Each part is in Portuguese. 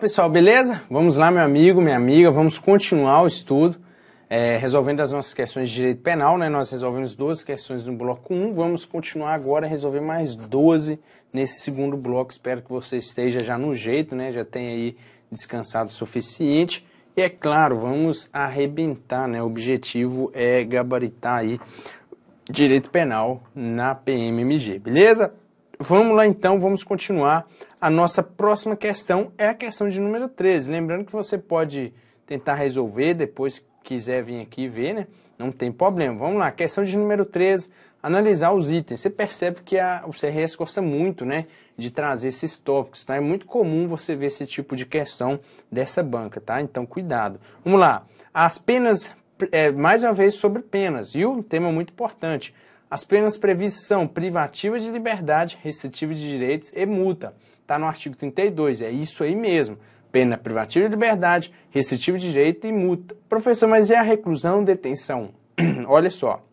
pessoal, beleza? Vamos lá, meu amigo, minha amiga, vamos continuar o estudo, é, resolvendo as nossas questões de direito penal, né? Nós resolvemos 12 questões no bloco 1, vamos continuar agora a resolver mais 12 nesse segundo bloco. Espero que você esteja já no jeito, né? Já tenha aí descansado o suficiente. E é claro, vamos arrebentar, né? O objetivo é gabaritar aí direito penal na PMMG, beleza? Vamos lá então, vamos continuar a nossa próxima questão é a questão de número 13. Lembrando que você pode tentar resolver depois quiser vir aqui ver, né? Não tem problema. Vamos lá, questão de número 13, analisar os itens. Você percebe que a, o CRS gosta muito, né, de trazer esses tópicos, tá? É muito comum você ver esse tipo de questão dessa banca, tá? Então, cuidado. Vamos lá. As penas, é, mais uma vez sobre penas, viu? Um tema muito importante. As penas previstas são privativa de liberdade, restritiva de direitos e multa está no artigo 32, é isso aí mesmo. Pena privativa de liberdade, restritivo de direito e multa. Professor, mas é a reclusão e detenção? Olha só,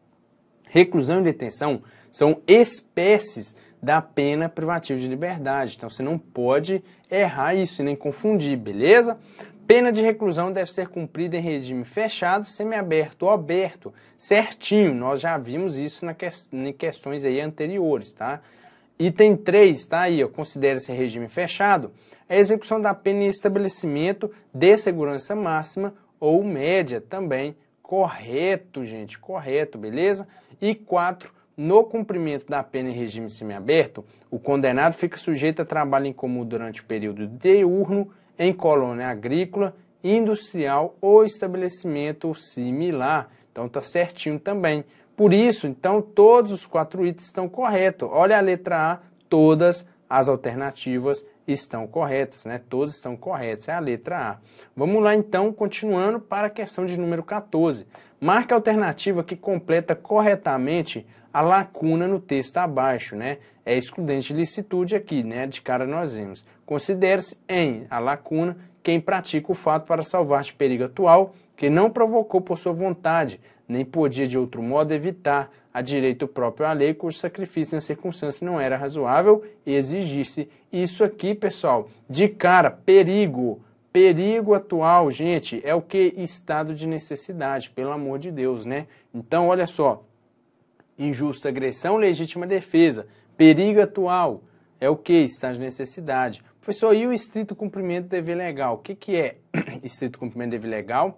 reclusão e detenção são espécies da pena privativa de liberdade. Então você não pode errar isso e nem confundir, beleza? Pena de reclusão deve ser cumprida em regime fechado, semiaberto ou aberto, certinho. Nós já vimos isso na que... em questões aí anteriores, tá? Item 3, tá aí, eu considera esse regime fechado, é a execução da pena em estabelecimento de segurança máxima ou média também, correto, gente, correto, beleza? E 4, no cumprimento da pena em regime semiaberto, o condenado fica sujeito a trabalho incomum durante o período diurno em colônia agrícola, industrial ou estabelecimento similar. Então tá certinho também. Por isso, então, todos os quatro itens estão corretos. Olha a letra A, todas as alternativas estão corretas, né? Todas estão corretas, é a letra A. Vamos lá então, continuando para a questão de número 14. Marque a alternativa que completa corretamente a lacuna no texto abaixo, né? É excludente de licitude aqui, né? De cara nós vimos. Considere-se em a lacuna quem pratica o fato para salvar de perigo atual que não provocou por sua vontade, nem podia de outro modo evitar a direito próprio à lei, cujo sacrifício na circunstância não era razoável exigir-se. Isso aqui, pessoal, de cara, perigo. Perigo atual, gente, é o que? Estado de necessidade, pelo amor de Deus, né? Então, olha só. Injusta agressão, legítima defesa. Perigo atual é o que? Estado de necessidade. Professor, e o estrito cumprimento do dever legal? O que, que é estrito cumprimento do dever legal?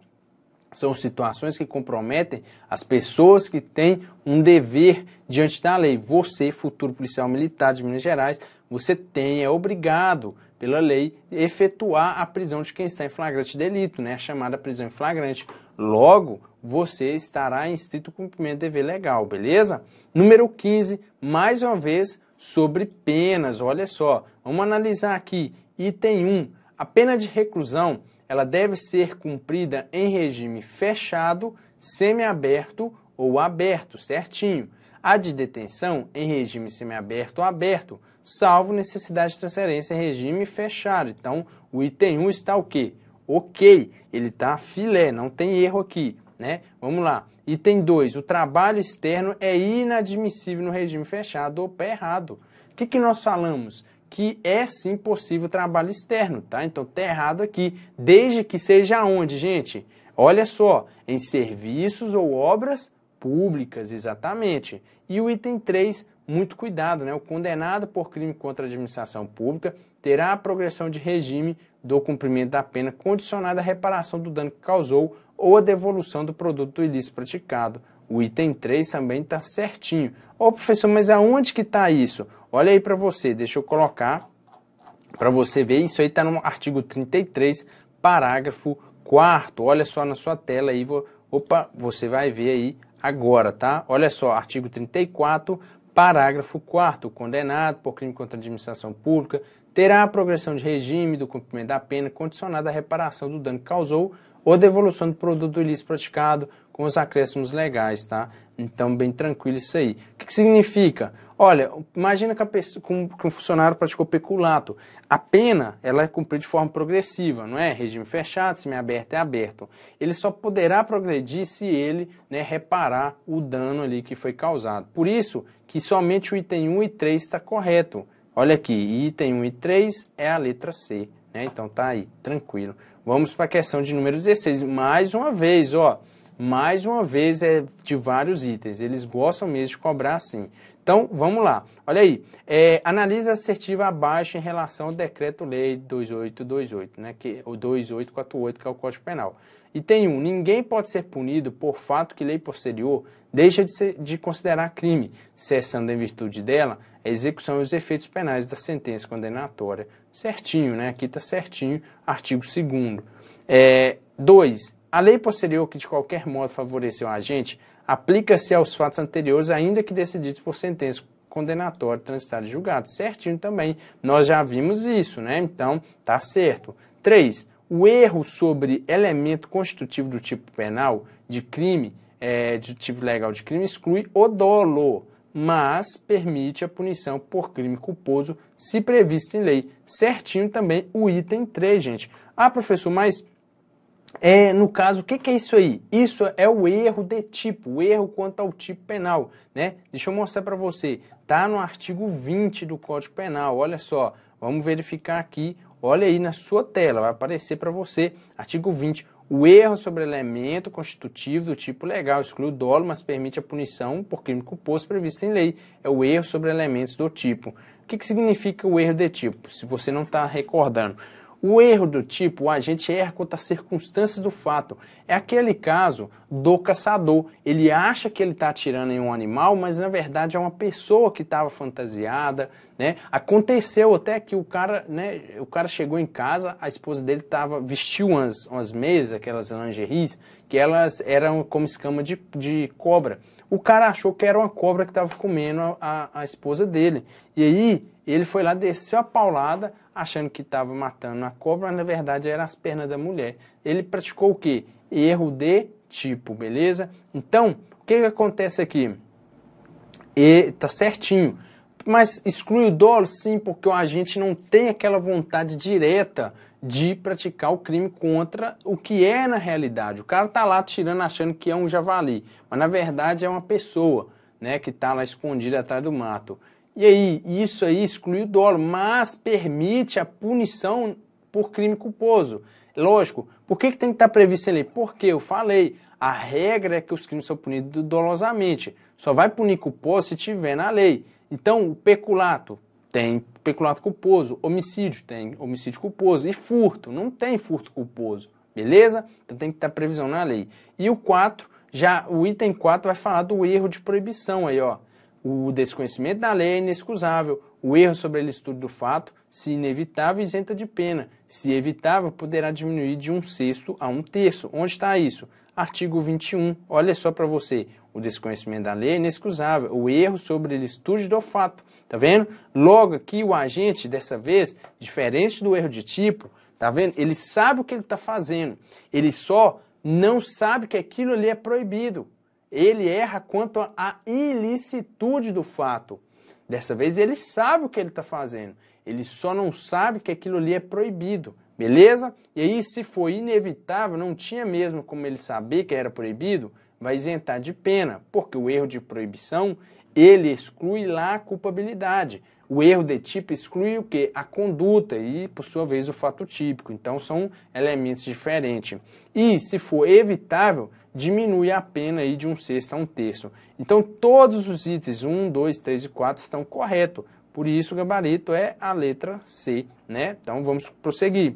são situações que comprometem as pessoas que têm um dever diante da lei. Você, futuro policial militar de Minas Gerais, você tem, é obrigado pela lei efetuar a prisão de quem está em flagrante de delito, né? a chamada prisão em flagrante. Logo, você estará em estrito cumprimento de dever legal, beleza? Número 15, mais uma vez, sobre penas. Olha só, vamos analisar aqui. Item 1, a pena de reclusão ela deve ser cumprida em regime fechado, semiaberto ou aberto, certinho. A de detenção em regime semiaberto ou aberto, salvo necessidade de transferência em regime fechado. Então, o item 1 está o quê? Ok, ele está filé, não tem erro aqui, né? Vamos lá. Item 2, o trabalho externo é inadmissível no regime fechado ou pé errado. O que, que nós falamos? que é sim possível trabalho externo, tá? Então tá errado aqui, desde que seja onde, gente? Olha só, em serviços ou obras públicas, exatamente. E o item 3, muito cuidado, né? O condenado por crime contra a administração pública terá a progressão de regime do cumprimento da pena condicionada à reparação do dano que causou ou à devolução do produto ilícito praticado. O item 3 também está certinho. Ô oh, professor, mas aonde que está isso? Olha aí para você, deixa eu colocar para você ver. Isso aí está no artigo 33, parágrafo 4. Olha só na sua tela aí, opa, você vai ver aí agora, tá? Olha só, artigo 34, parágrafo 4. Condenado por crime contra a administração pública terá a progressão de regime do cumprimento da pena condicionada à reparação do dano que causou ou devolução do produto do ilícito praticado com os acréscimos legais, tá? Então, bem tranquilo isso aí. O que, que significa? Olha, imagina que, pessoa, que um funcionário praticou peculato. A pena, ela é cumprida de forma progressiva, não é? Regime fechado, semiaberto é aberto. Ele só poderá progredir se ele né, reparar o dano ali que foi causado. Por isso que somente o item 1 e 3 está correto. Olha aqui, item 1 e 3 é a letra C, né? Então tá aí, tranquilo. Vamos para a questão de número 16. Mais uma vez, ó. Mais uma vez é de vários itens. Eles gostam mesmo de cobrar assim. Então, vamos lá. Olha aí, é, analisa assertiva abaixo em relação ao decreto-lei 2828, né, que, ou 2848, que é o Código Penal. E tem um, ninguém pode ser punido por fato que lei posterior deixa de, ser, de considerar crime, cessando em virtude dela a execução e os efeitos penais da sentença condenatória. Certinho, né? Aqui está certinho, artigo 2 é, 2. A lei posterior que de qualquer modo favoreceu o agente aplica-se aos fatos anteriores, ainda que decididos por sentença condenatória transitada e julgada. Certinho também, nós já vimos isso, né? Então, tá certo. 3. O erro sobre elemento constitutivo do tipo penal de crime, é, de tipo legal de crime, exclui o dolo, mas permite a punição por crime culposo se previsto em lei. Certinho também o item 3, gente. Ah, professor, mas é, no caso, o que, que, é isso aí? Isso é o erro de tipo, o erro quanto ao tipo penal, né? Deixa eu mostrar para você, tá no artigo 20 do Código Penal, olha só, vamos verificar aqui, olha aí na sua tela, vai aparecer para você, artigo 20, o erro sobre elemento constitutivo do tipo legal exclui o dolo, mas permite a punição por crime culposo previsto em lei. É o erro sobre elementos do tipo. O que, que significa o erro de tipo? Se você não está recordando. O erro do tipo o agente erra contra as circunstâncias do fato. É aquele caso do caçador. Ele acha que ele está atirando em um animal, mas na verdade é uma pessoa que estava fantasiada. Né? Aconteceu até que o cara, né, o cara chegou em casa, a esposa dele tava, vestiu umas, umas meias, aquelas lingeries, que elas eram como escama de, de cobra. O cara achou que era uma cobra que estava comendo a, a, a esposa dele. E aí ele foi lá, desceu a paulada, achando que estava matando a cobra, mas na verdade era as pernas da mulher. Ele praticou o quê? Erro de tipo, beleza? Então, o que, que acontece aqui? E tá certinho. Mas exclui o dolo? Sim, porque o agente não tem aquela vontade direta de praticar o crime contra o que é na realidade. O cara tá lá tirando achando que é um javali, mas na verdade é uma pessoa, né, que tá lá escondida atrás do mato. E aí, isso aí exclui o dolo, mas permite a punição por crime culposo. Lógico, por que, que tem que estar previsto em lei? Porque eu falei, a regra é que os crimes são punidos dolosamente. Só vai punir culposo se tiver na lei. Então, o peculato tem peculato culposo, homicídio tem homicídio culposo e furto, não tem furto culposo. Beleza? Então tem que estar previsão na lei. E o 4, já o item 4 vai falar do erro de proibição aí, ó. O desconhecimento da lei é inexcusável. O erro sobre o estudo do fato, se inevitável, isenta de pena. Se evitável, poderá diminuir de um sexto a um terço. Onde está isso? Artigo 21. Olha só para você. O desconhecimento da lei é inexcusável. O erro sobre o estudo do fato. Tá vendo? Logo aqui, o agente, dessa vez, diferente do erro de tipo, tá vendo? Ele sabe o que ele está fazendo. Ele só não sabe que aquilo ali é proibido. Ele erra quanto à ilicitude do fato. Dessa vez ele sabe o que ele está fazendo, ele só não sabe que aquilo ali é proibido, beleza? E aí, se for inevitável, não tinha mesmo como ele saber que era proibido, vai isentar de pena, porque o erro de proibição ele exclui lá a culpabilidade. O erro de tipo exclui o que? A conduta e, por sua vez, o fato típico. Então, são elementos diferentes. E, se for evitável, diminui a pena aí de um sexto a um terço. Então todos os itens 1, 2, 3 e 4 estão corretos. Por isso o gabarito é a letra C, né? Então vamos prosseguir.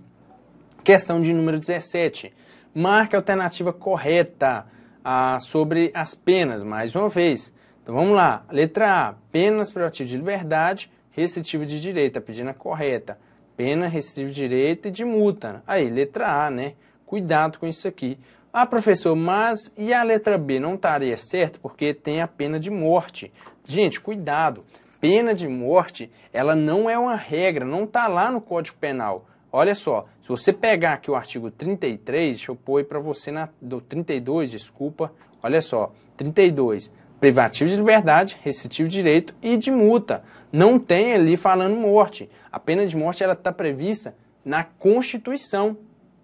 Questão de número 17. Marque a alternativa correta ah, sobre as penas, mais uma vez. Então vamos lá. Letra A, penas privativas de liberdade, restritiva de direito, a pedida correta. Pena restritiva de direito e de multa. Aí, letra A, né? Cuidado com isso aqui. Ah, professor, mas e a letra B? Não estaria certo porque tem a pena de morte. Gente, cuidado. Pena de morte, ela não é uma regra, não está lá no Código Penal. Olha só, se você pegar aqui o artigo 33, deixa eu pôr para você na do 32, desculpa. Olha só, 32 privativo de liberdade, restritivo de direito e de multa. Não tem ali falando morte. A pena de morte ela está prevista na Constituição,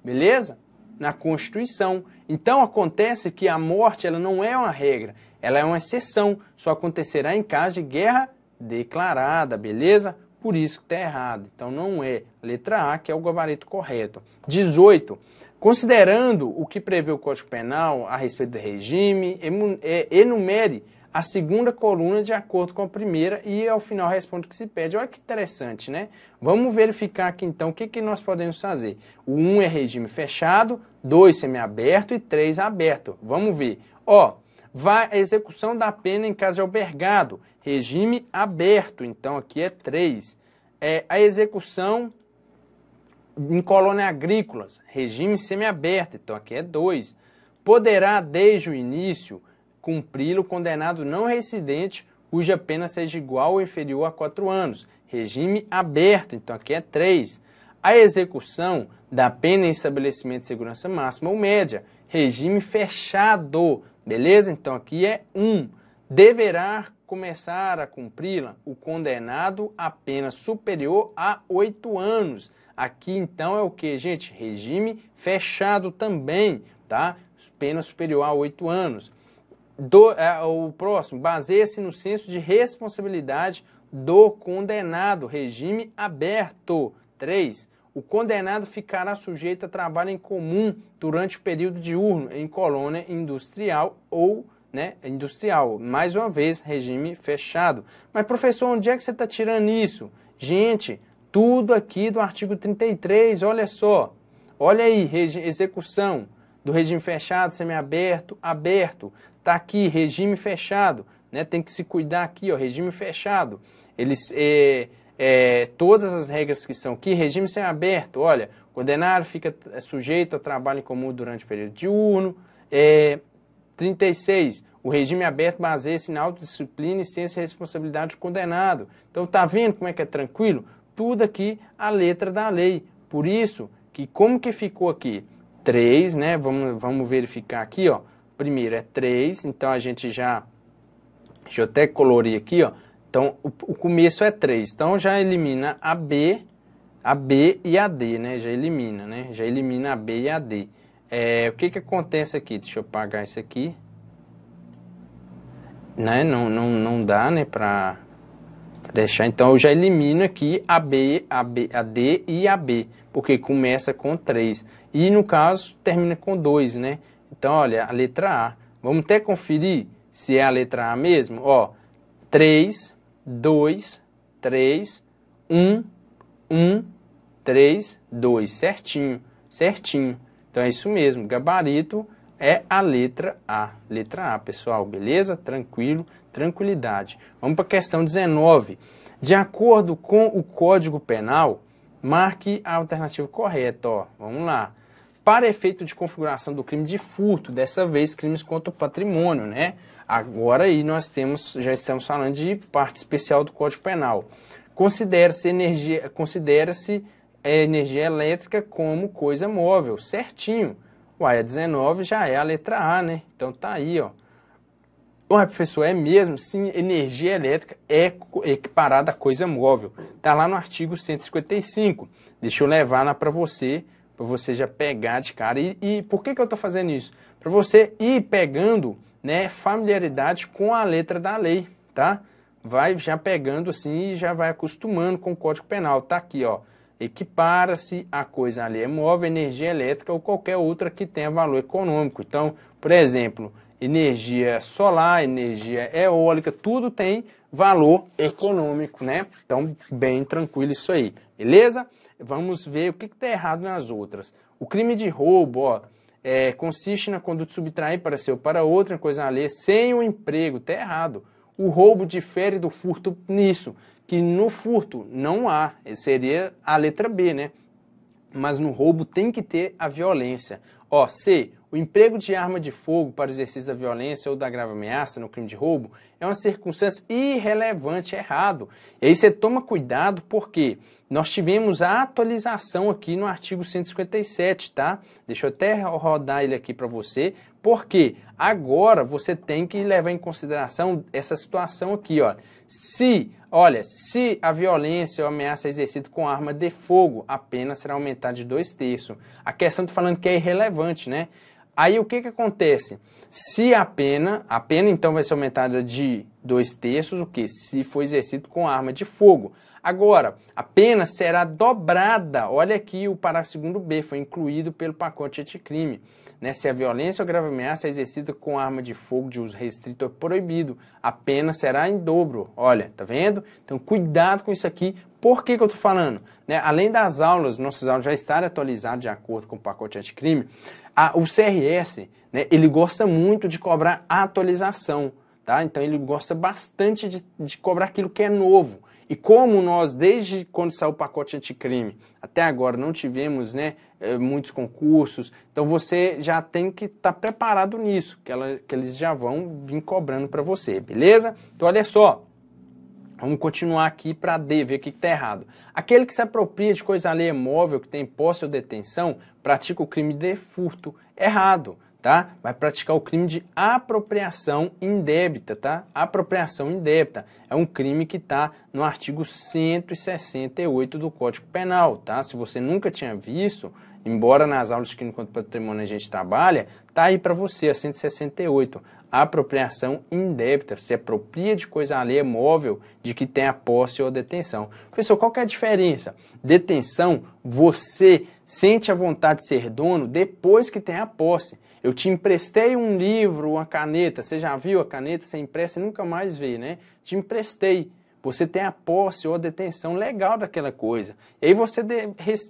beleza? Na Constituição. Então acontece que a morte ela não é uma regra, ela é uma exceção. Só acontecerá em caso de guerra declarada, beleza? Por isso que está errado. Então não é letra A que é o gabarito correto. 18. Considerando o que prevê o Código Penal a respeito do regime, é, enumere a segunda coluna de acordo com a primeira e ao final responde o que se pede. Olha que interessante, né? Vamos verificar aqui então o que, que nós podemos fazer. O 1 um é regime fechado, 2 semiaberto e 3 aberto. Vamos ver. Ó, vai a execução da pena em caso de albergado, regime aberto, então aqui é 3. É a execução em colônia agrícolas, regime semiaberto, então aqui é 2. Poderá desde o início cumpri-lo condenado não residente cuja pena seja igual ou inferior a quatro anos. Regime aberto, então aqui é três. A execução da pena em estabelecimento de segurança máxima ou média. Regime fechado, beleza? Então aqui é um. Deverá começar a cumpri-la o condenado a pena superior a oito anos. Aqui então é o que, gente? Regime fechado também, tá? Pena superior a oito anos do, é, o próximo, baseia-se no senso de responsabilidade do condenado, regime aberto. 3. O condenado ficará sujeito a trabalho em comum durante o período diurno em colônia industrial ou né, industrial. Mais uma vez, regime fechado. Mas, professor, onde é que você está tirando isso? Gente, tudo aqui do artigo 33, olha só. Olha aí, execução do regime fechado, semiaberto, aberto. Tá aqui, regime fechado, né? Tem que se cuidar aqui, ó, regime fechado. Eles, é, é, todas as regras que são aqui, regime sem aberto, olha, condenado fica é, sujeito a trabalho em comum durante o período diurno. É, 36, o regime aberto baseia-se na autodisciplina e ciência e responsabilidade do condenado. Então tá vendo como é que é tranquilo? Tudo aqui a letra da lei. Por isso que como que ficou aqui? 3, né? Vamos, vamos verificar aqui, ó primeiro é 3, então a gente já, deixa eu até colorir aqui, ó, então o, o começo é 3, então já elimina a B, a B e a D, né, já elimina, né, já elimina a B e a D. É, o que que acontece aqui? Deixa eu apagar isso aqui. Né, não, não, não dá, né, pra deixar. Então eu já elimino aqui a B, a B, a D e a B, porque começa com 3. E no caso termina com 2, né? Então, olha, a letra A. Vamos até conferir se é a letra A mesmo. Ó, 3, 2, 3, 1, 1, 3, 2. Certinho, certinho. Então é isso mesmo, gabarito é a letra A. Letra A, pessoal, beleza? Tranquilo, tranquilidade. Vamos para a questão 19. De acordo com o Código Penal, marque a alternativa correta, ó. Vamos lá para efeito de configuração do crime de furto, dessa vez crimes contra o patrimônio, né? Agora aí nós temos, já estamos falando de parte especial do Código Penal. Considera-se energia, considera-se é, energia elétrica como coisa móvel, certinho. O a 19 é já é a letra A, né? Então tá aí, ó. Ué, professor, é mesmo? Sim, energia elétrica é equiparada a coisa móvel. Tá lá no artigo 155. Deixa eu levar lá para você para você já pegar de cara. E, e por que, que eu estou fazendo isso? Para você ir pegando né, familiaridade com a letra da lei, tá? Vai já pegando assim e já vai acostumando com o Código Penal. Tá aqui, ó. Equipara-se a coisa ali, é móvel, energia elétrica ou qualquer outra que tenha valor econômico. Então, por exemplo, energia solar, energia eólica, tudo tem valor econômico, né? Então, bem tranquilo isso aí, beleza? vamos ver o que está errado nas outras. O crime de roubo, ó, é, consiste na conduta de subtrair para seu para outra coisa ler sem o emprego, está errado. O roubo difere do furto nisso, que no furto não há, é, seria a letra B, né? Mas no roubo tem que ter a violência. Ó, C, o emprego de arma de fogo para o exercício da violência ou da grave ameaça no crime de roubo é uma circunstância irrelevante, é errado. E aí você toma cuidado porque nós tivemos a atualização aqui no artigo 157, tá? Deixa eu até rodar ele aqui para você, porque agora você tem que levar em consideração essa situação aqui, ó. Se, olha, se a violência ou ameaça é exercida com arma de fogo, a pena será aumentada de dois terços. A questão está falando que é irrelevante, né? Aí o que, que acontece? Se a pena, a pena então vai ser aumentada de dois terços, o que? Se for exercido com arma de fogo. Agora, a pena será dobrada. Olha aqui o parágrafo 2 B, foi incluído pelo pacote anticrime. Né? Se a violência ou grave ameaça é exercida com arma de fogo de uso restrito ou proibido, a pena será em dobro. Olha, tá vendo? Então cuidado com isso aqui. Por que, que eu estou falando? Né? Além das aulas, nossas aulas já estarem atualizadas de acordo com o pacote anticrime, a, o CRS, né, ele gosta muito de cobrar atualização, tá? Então ele gosta bastante de, de cobrar aquilo que é novo. E como nós, desde quando saiu o pacote anticrime até agora, não tivemos né, eh, muitos concursos, então você já tem que estar tá preparado nisso, que, ela, que eles já vão vir cobrando para você, beleza? Então olha só, Vamos continuar aqui para D, ver o que está errado. Aquele que se apropria de coisa alheia móvel, que tem posse ou detenção, pratica o crime de furto. Errado, tá? Vai praticar o crime de apropriação indébita, tá? Apropriação indébita é um crime que está no artigo 168 do Código Penal, tá? Se você nunca tinha visto, embora nas aulas de crime contra patrimônio a gente trabalha, tá aí para você, a 168 apropriação indébita, se apropria de coisa alheia móvel de que tem a posse ou a detenção. Professor, qual que é a diferença? Detenção, você sente a vontade de ser dono depois que tem a posse. Eu te emprestei um livro, uma caneta, você já viu a caneta, você empresta e nunca mais vê, né? Te emprestei. Você tem a posse ou a detenção legal daquela coisa. E aí você de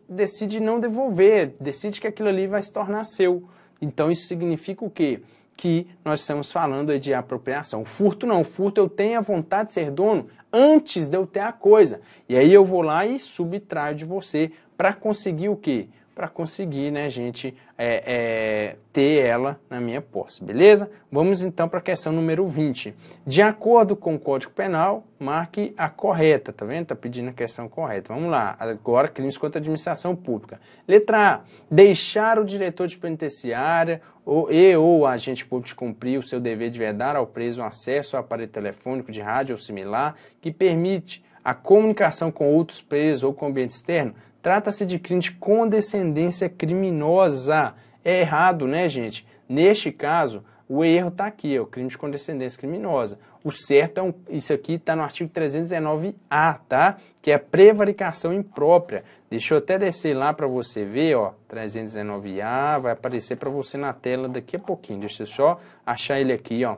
decide não devolver, decide que aquilo ali vai se tornar seu. Então isso significa o quê? que nós estamos falando é de apropriação. Furto não, furto eu tenho a vontade de ser dono antes de eu ter a coisa. E aí eu vou lá e subtraio de você para conseguir o quê? Para conseguir, né, gente, é, é, ter ela na minha posse, beleza? Vamos então para a questão número 20. De acordo com o Código Penal, marque a correta, tá vendo? Tá pedindo a questão correta. Vamos lá, agora crimes contra a administração pública. Letra A, deixar o diretor de penitenciária ou, e ou o agente público cumprir o seu dever de vedar ao preso acesso ao aparelho telefônico de rádio ou similar que permite a comunicação com outros presos ou com o ambiente externo, trata-se de crime de condescendência criminosa. É errado, né, gente? Neste caso, o erro está aqui, é o crime de condescendência criminosa. O certo é um, isso aqui está no artigo 319A, tá? Que é prevaricação imprópria. Deixa eu até descer lá para você ver, ó, 319A, vai aparecer para você na tela daqui a pouquinho. Deixa eu só achar ele aqui, ó.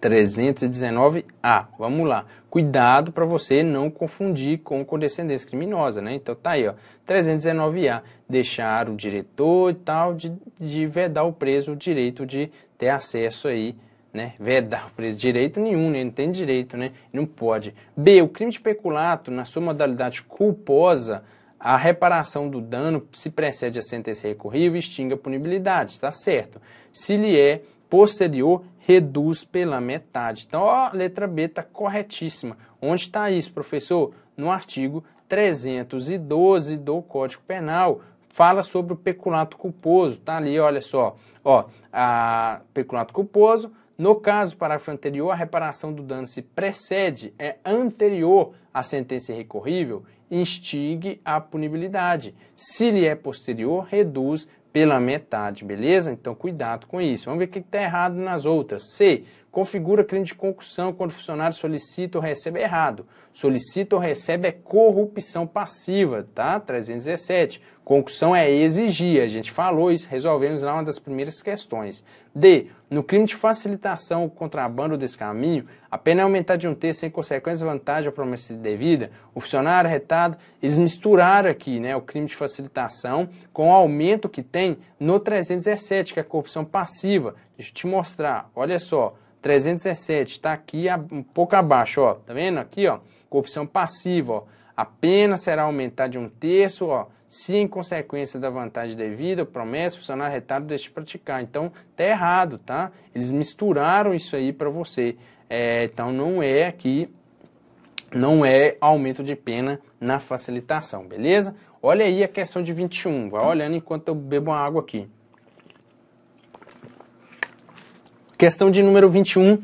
319A. Vamos lá. Cuidado para você não confundir com condescendência criminosa, né? Então tá aí, ó. 319A. Deixar o diretor e tal de, de vedar o preso o direito de ter acesso aí né? Vedar o preso. direito nenhum, né? Não tem direito, né? Não pode. B. O crime de peculato, na sua modalidade culposa, a reparação do dano se precede a sentença recorrível e extingue a punibilidade, está certo. Se lhe é posterior, reduz pela metade. Então, ó, a letra B está corretíssima. Onde está isso, professor? No artigo 312 do Código Penal, fala sobre o peculato culposo, tá ali, olha só, ó, a peculato culposo, no caso, parágrafo anterior, a reparação do dano se precede, é anterior à sentença recorrível, instigue a punibilidade. Se lhe é posterior, reduz pela metade, beleza? Então, cuidado com isso. Vamos ver o que está errado nas outras. C. Configura crime de concussão quando o funcionário solicita ou recebe é errado. Solicita ou recebe é corrupção passiva, tá? 317. Concussão é exigir, a gente falou isso, resolvemos lá uma das primeiras questões. D. No crime de facilitação, contrabando ou descaminho, a pena é aumentar de um terço sem consequência, vantagem ou promessa de devida. O funcionário retado, eles misturaram aqui né, o crime de facilitação com o aumento que tem no 317, que é a corrupção passiva. Deixa eu te mostrar, olha só. 317 está aqui um pouco abaixo, ó. Tá vendo aqui, ó? Corrupção passiva, ó. A pena será aumentada de um terço, ó. Se em consequência da vantagem devida, promessa, funcionar retardo deixe de praticar. Então, tá errado, tá? Eles misturaram isso aí para você. É, então, não é aqui, não é aumento de pena na facilitação, beleza? Olha aí a questão de 21, vai olhando enquanto eu bebo uma água aqui. Questão de número 21,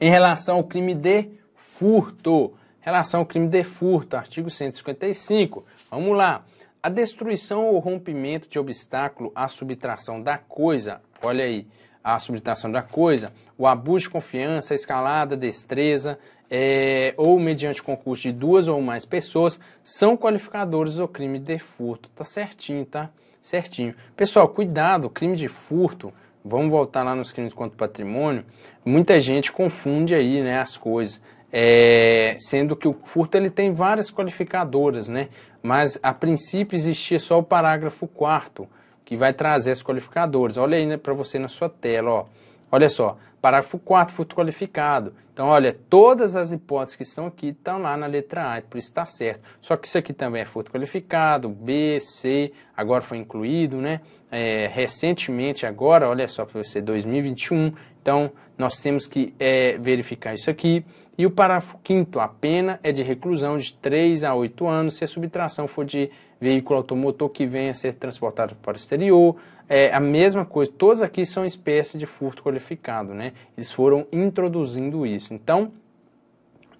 em relação ao crime de furto. Em relação ao crime de furto, artigo 155. Vamos lá. A destruição ou rompimento de obstáculo à subtração da coisa. Olha aí, a subtração da coisa, o abuso de confiança, escalada, destreza, é, ou mediante concurso de duas ou mais pessoas, são qualificadores do crime de furto. Tá certinho, tá? Certinho. Pessoal, cuidado, crime de furto vamos voltar lá nos crimes contra o patrimônio, muita gente confunde aí né, as coisas. É, sendo que o furto ele tem várias qualificadoras, né? Mas a princípio existia só o parágrafo 4 que vai trazer as qualificadoras. Olha aí né, para você na sua tela, ó. Olha só, Parágrafo 4, furto qualificado. Então, olha, todas as hipóteses que estão aqui estão lá na letra A, por isso está certo. Só que isso aqui também é furto qualificado, B, C, agora foi incluído, né? É, recentemente, agora, olha só para você, 2021. Então, nós temos que é, verificar isso aqui. E o parágrafo 5 a pena é de reclusão de 3 a 8 anos se a subtração for de veículo automotor que venha a ser transportado para o exterior. É a mesma coisa, todos aqui são espécies de furto qualificado, né? Eles foram introduzindo isso. Então,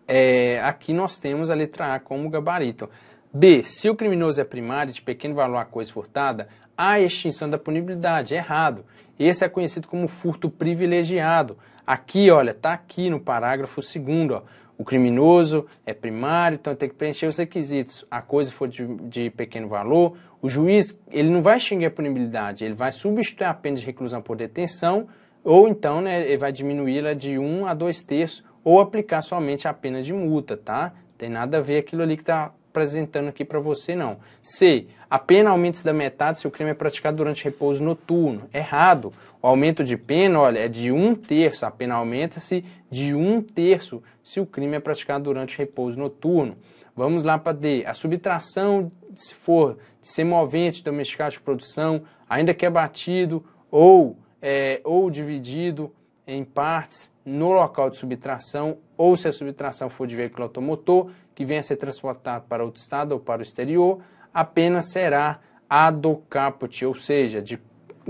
é, aqui nós temos a letra A como gabarito. B. Se o criminoso é primário de pequeno valor a coisa furtada, há extinção da punibilidade. errado. Esse é conhecido como furto privilegiado. Aqui, olha, tá aqui no parágrafo segundo, ó, o criminoso é primário, então tem que preencher os requisitos. A coisa for de, de, pequeno valor, o juiz ele não vai xingar a punibilidade, ele vai substituir a pena de reclusão por detenção, ou então né, ele vai diminuí-la de 1 um a 2 terços, ou aplicar somente a pena de multa, tá? Tem nada a ver aquilo ali que está apresentando aqui para você, não. C. A pena aumenta da metade se o crime é praticado durante repouso noturno. Errado. O aumento de pena, olha, é de um terço. A pena aumenta-se de um terço se o crime é praticado durante o repouso noturno. Vamos lá para D. A subtração, se for de semovente, domesticado de produção, ainda que abatido ou, é, ou dividido em partes no local de subtração, ou se a subtração for de veículo automotor, que venha a ser transportado para outro estado ou para o exterior, a pena será a do caput, ou seja, de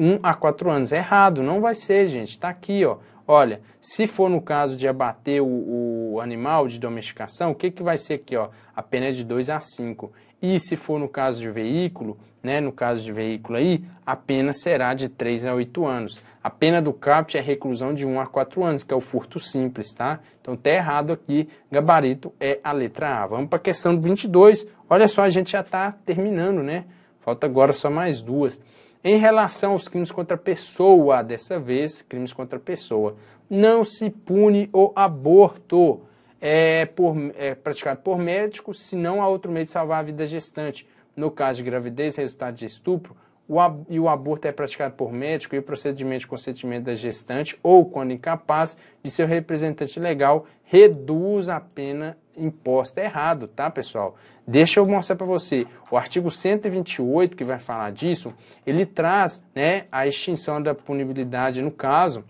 1 a 4 anos. É errado, não vai ser, gente. Está aqui, ó. Olha, se for no caso de abater o, o animal de domesticação, o que, que vai ser aqui? Ó? A pena é de 2 a 5. E se for no caso de veículo, né, no caso de veículo aí, a pena será de 3 a 8 anos. A pena do CAPT é reclusão de 1 a 4 anos, que é o furto simples, tá? Então tá errado aqui, gabarito é a letra A. Vamos para a questão 22. Olha só, a gente já está terminando, né? Falta agora só mais duas. Em relação aos crimes contra a pessoa, dessa vez, crimes contra a pessoa, não se pune o aborto é, por, é, praticado por médico, se não há outro meio de salvar a vida gestante. No caso de gravidez, resultado de estupro, o e o aborto é praticado por médico e o procedimento de consentimento da gestante ou, quando incapaz, de seu representante legal, reduz a pena imposta. É errado, tá, pessoal? Deixa eu mostrar para você. O artigo 128, que vai falar disso, ele traz né, a extinção da punibilidade no caso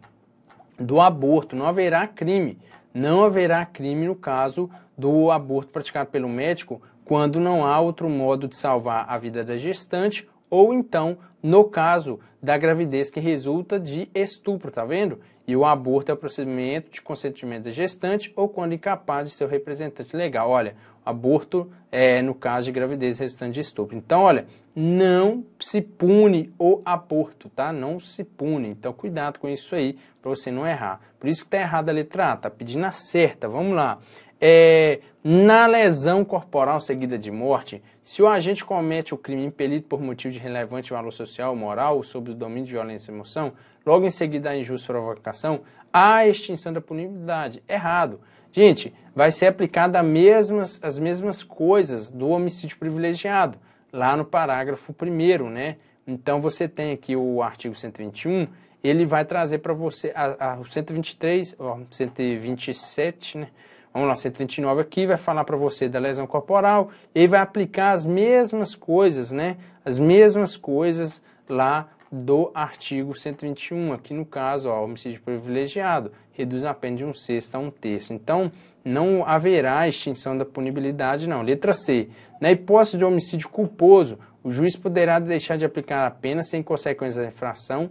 do aborto. Não haverá crime. Não haverá crime no caso do aborto praticado pelo médico quando não há outro modo de salvar a vida da gestante ou então no caso da gravidez que resulta de estupro, tá vendo? E o aborto é o procedimento de consentimento da gestante ou quando incapaz de seu representante legal. Olha, aborto é no caso de gravidez resultante de estupro. Então, olha, não se pune o aborto, tá? Não se pune. Então, cuidado com isso aí para você não errar. Por isso que tá errada a letra A, tá pedindo a certa. Vamos lá é, na lesão corporal seguida de morte, se o agente comete o crime impelido por motivo de relevante valor social ou moral sob o domínio de violência e emoção, logo em seguida a injusta provocação, há extinção da punibilidade. Errado. Gente, vai ser aplicada mesmas, as mesmas coisas do homicídio privilegiado, lá no parágrafo 1 né? Então você tem aqui o artigo 121, ele vai trazer para você, o 123, ó, 127, né? Vamos lá, 129 aqui vai falar para você da lesão corporal e vai aplicar as mesmas coisas, né? As mesmas coisas lá do artigo 121, aqui no caso, ó, homicídio privilegiado, reduz a pena de um sexto a um terço. Então, não haverá extinção da punibilidade, não. Letra C. Na hipótese de homicídio culposo, o juiz poderá deixar de aplicar a pena sem consequências da infração,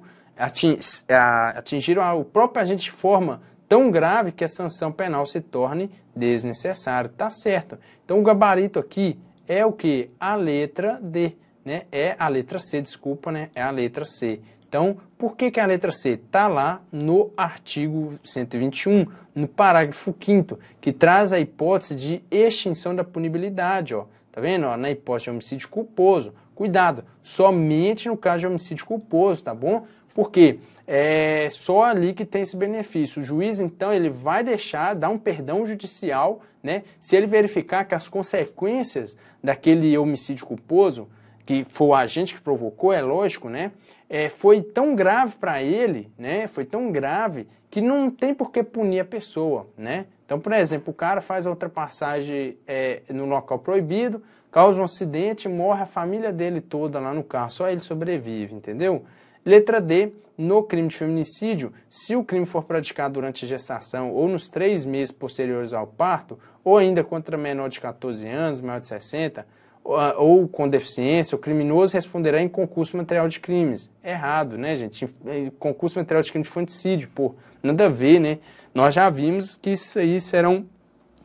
atingir o próprio agente de forma tão grave que a sanção penal se torne desnecessária. Tá certo. Então o gabarito aqui é o que? A letra D, né? É a letra C, desculpa, né? É a letra C. Então, por que, que a letra C está lá no artigo 121, no parágrafo 5 que traz a hipótese de extinção da punibilidade, ó. Tá vendo? Ó, na hipótese de homicídio culposo. Cuidado, somente no caso de homicídio culposo, tá bom? Porque é só ali que tem esse benefício. O juiz, então, ele vai deixar, dar um perdão judicial, né? Se ele verificar que as consequências daquele homicídio culposo, que foi o agente que provocou, é lógico, né? É, foi tão grave para ele, né? Foi tão grave que não tem por que punir a pessoa, né? Então, por exemplo, o cara faz a ultrapassagem é, no local proibido, causa um acidente, morre a família dele toda lá no carro, só ele sobrevive, entendeu? Letra D, no crime de feminicídio, se o crime for praticado durante a gestação ou nos três meses posteriores ao parto, ou ainda contra menor de 14 anos, maior de 60, ah, ou com deficiência, o criminoso responderá em concurso material de crimes. Errado, né, gente? Eh, concurso material de crime de feminicídio, pô, nada a ver, né? Nós já vimos que isso aí serão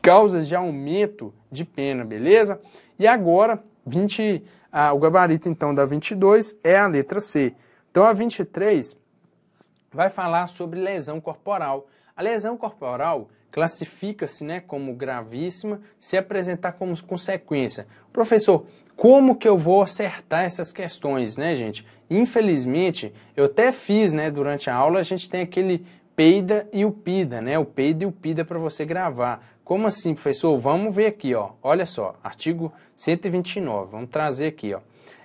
causas de aumento de pena, beleza? E agora, 20, ah, o gabarito então da 22 é a letra C então a 23 vai falar sobre lesão corporal. A lesão corporal classifica-se né, como gravíssima se apresentar como consequência. Professor, como que eu vou acertar essas questões, né, gente? Infelizmente, eu até fiz, né, durante a aula, a gente tem aquele peida e o pida, né? O peida e o pida para você gravar. Como assim, professor? Vamos ver aqui, ó. Olha só, artigo 129. Vamos trazer aqui, ó.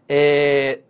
É,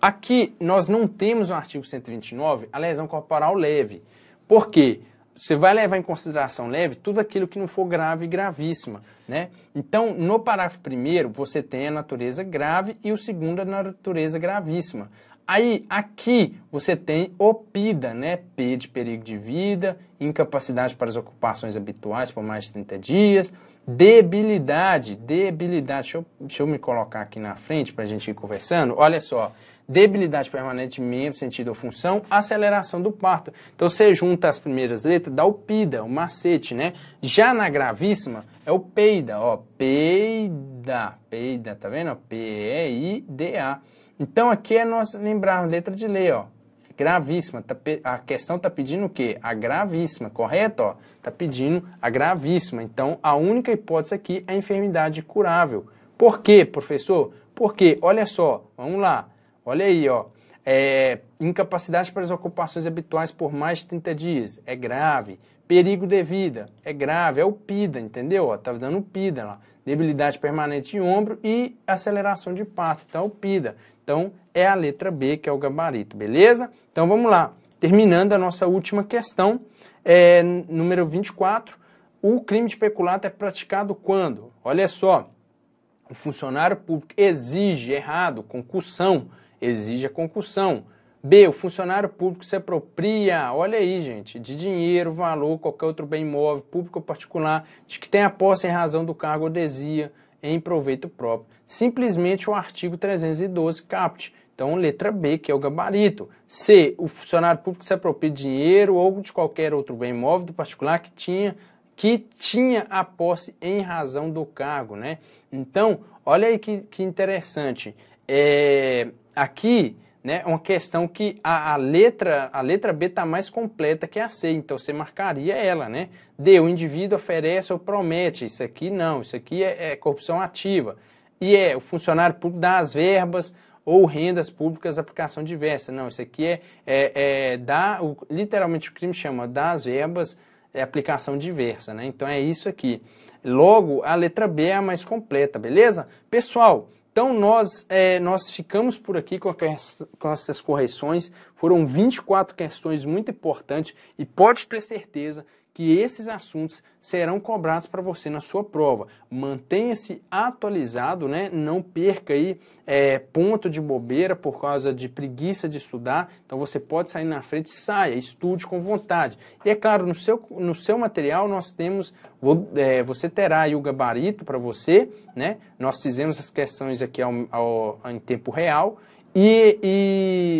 Aqui nós não temos no artigo 129 a lesão corporal leve. Por quê? Você vai levar em consideração leve tudo aquilo que não for grave e gravíssima, né? Então, no parágrafo primeiro, você tem a natureza grave e o segundo a natureza gravíssima. Aí, aqui, você tem OPIDA, né? P de perigo de vida, incapacidade para as ocupações habituais por mais de 30 dias, debilidade, debilidade. Deixa eu, deixa eu me colocar aqui na frente para a gente ir conversando. Olha só, debilidade permanente membro, sentido ou função, aceleração do parto. Então você junta as primeiras letras, dá o pida, o macete, né? Já na gravíssima é o peida, ó, peida, peida, tá vendo? P-E-I-D-A. Então aqui é nós lembrarmos letra de lei, ó. Gravíssima, tá, a questão tá pedindo o quê? A gravíssima, correto? Ó, tá pedindo a gravíssima. Então a única hipótese aqui é a enfermidade curável. Por quê, professor? Porque, olha só, vamos lá. Olha aí, ó. É, incapacidade para as ocupações habituais por mais de 30 dias, é grave. Perigo de vida, é grave. É o PIDA, entendeu? Ó, tá dando o PIDA lá. Debilidade permanente de ombro e aceleração de parto. Então, é o PIDA. Então, é a letra B que é o gabarito, beleza? Então, vamos lá. Terminando a nossa última questão, é, número 24. O crime de peculato é praticado quando? Olha só. O funcionário público exige errado concussão exige a concussão. B. O funcionário público se apropria, olha aí, gente, de dinheiro, valor, qualquer outro bem imóvel, público ou particular, de que tenha posse em razão do cargo ou desia em proveito próprio. Simplesmente o artigo 312 caput. Então, letra B, que é o gabarito. C. O funcionário público se apropria de dinheiro ou de qualquer outro bem imóvel do particular que tinha que tinha a posse em razão do cargo, né? Então, olha aí que, que interessante. É, Aqui, né, é uma questão que a, a letra a letra B está mais completa que a C, então você marcaria ela, né? D, o indivíduo oferece ou promete, isso aqui não, isso aqui é, é corrupção ativa. E é, o funcionário público dá as verbas ou rendas públicas aplicação diversa, não, isso aqui é, é, é dá, o, literalmente o crime chama dá as verbas é aplicação diversa, né? Então é isso aqui. Logo, a letra B é a mais completa, beleza? Pessoal, então nós, é, nós ficamos por aqui com, com essas correções. Foram 24 questões muito importantes e pode ter certeza que esses assuntos serão cobrados para você na sua prova. Mantenha-se atualizado, né? não perca aí é, ponto de bobeira por causa de preguiça de estudar. Então você pode sair na frente, saia, estude com vontade. E é claro, no seu, no seu material nós temos, vou, é, você terá aí o gabarito para você, né? nós fizemos as questões aqui ao, ao, em tempo real e,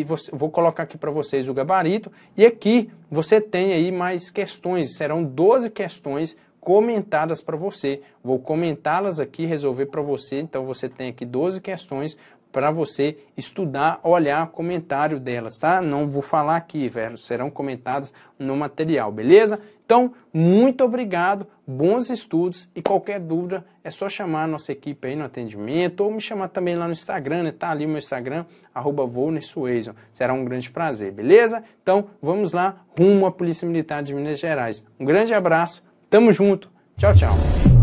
e você, vou colocar aqui para vocês o gabarito. E aqui você tem aí mais questões. Serão 12 questões comentadas para você. Vou comentá-las aqui, resolver para você. Então você tem aqui 12 questões para você estudar, olhar comentário delas, tá? Não vou falar aqui, velho. Serão comentadas no material, beleza? Então, muito obrigado, bons estudos e qualquer dúvida é só chamar a nossa equipe aí no atendimento ou me chamar também lá no Instagram, né? Tá ali o meu Instagram, arroba Será um grande prazer, beleza? Então, vamos lá rumo à Polícia Militar de Minas Gerais. Um grande abraço, tamo junto, tchau, tchau.